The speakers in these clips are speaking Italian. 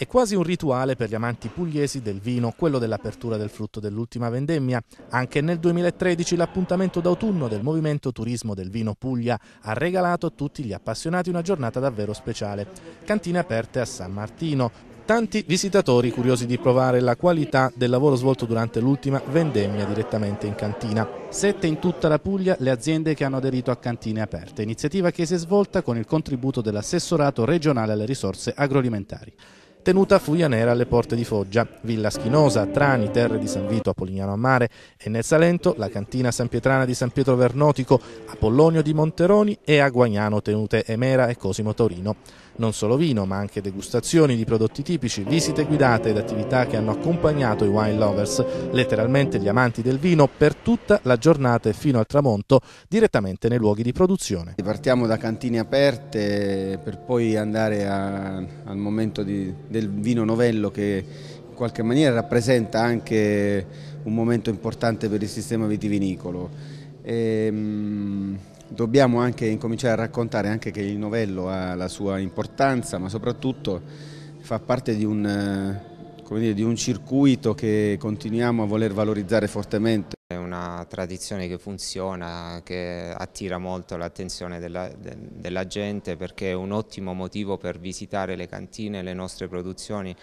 È quasi un rituale per gli amanti pugliesi del vino, quello dell'apertura del frutto dell'ultima vendemmia. Anche nel 2013 l'appuntamento d'autunno del Movimento Turismo del Vino Puglia ha regalato a tutti gli appassionati una giornata davvero speciale. Cantine aperte a San Martino, tanti visitatori curiosi di provare la qualità del lavoro svolto durante l'ultima vendemmia direttamente in cantina. Sette in tutta la Puglia le aziende che hanno aderito a Cantine Aperte, iniziativa che si è svolta con il contributo dell'assessorato regionale alle risorse agroalimentari tenuta a Nera alle porte di Foggia, Villa Schinosa, Trani, Terre di San Vito, Apollignano a Mare e nel Salento la cantina San Pietrana di San Pietro Vernotico, Apollonio di Monteroni e a Guagnano tenute Emera e Cosimo Torino. Non solo vino, ma anche degustazioni di prodotti tipici, visite guidate ed attività che hanno accompagnato i wine lovers, letteralmente gli amanti del vino, per tutta la giornata e fino al tramonto, direttamente nei luoghi di produzione. Partiamo da cantine aperte per poi andare a, al momento di, del del vino novello che in qualche maniera rappresenta anche un momento importante per il sistema vitivinicolo. E, ehm, dobbiamo anche incominciare a raccontare anche che il novello ha la sua importanza, ma soprattutto fa parte di un, eh, dire, di un circuito che continuiamo a voler valorizzare fortemente tradizione che funziona, che attira molto l'attenzione della, de, della, gente perché è un ottimo motivo per visitare le cantine, le nostre produzioni,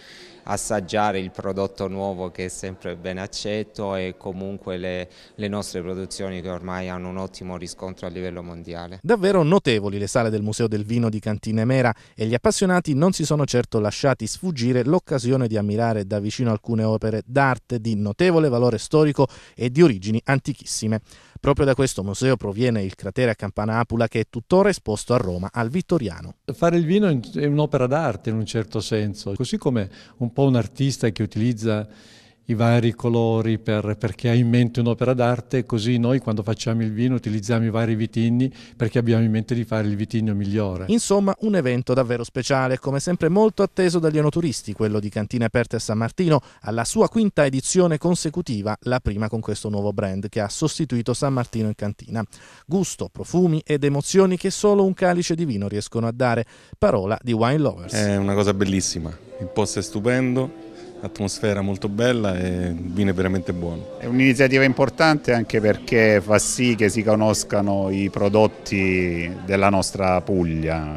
assaggiare il prodotto nuovo che è sempre ben accetto e comunque le, le nostre produzioni che ormai hanno un ottimo riscontro a livello mondiale. Davvero notevoli le sale del Museo del Vino di Cantine Mera e gli appassionati non si sono certo lasciati sfuggire l'occasione di ammirare da vicino alcune opere d'arte di notevole valore storico e di origini antiche antichissime. Proprio da questo museo proviene il cratere a Campanapula che è tuttora esposto a Roma al Vittoriano. Fare il vino è un'opera d'arte in un certo senso, così come un po' un artista che utilizza i vari colori per, perché ha in mente un'opera d'arte, così noi quando facciamo il vino utilizziamo i vari vitigni perché abbiamo in mente di fare il vitigno migliore. Insomma, un evento davvero speciale, come sempre molto atteso dagli enoturisti, quello di Cantine Aperte a San Martino, alla sua quinta edizione consecutiva, la prima con questo nuovo brand che ha sostituito San Martino in cantina. Gusto, profumi ed emozioni che solo un calice di vino riescono a dare. Parola di Wine Lovers. È una cosa bellissima, il posto è stupendo atmosfera molto bella e il vino è veramente buono. È un'iniziativa importante anche perché fa sì che si conoscano i prodotti della nostra Puglia,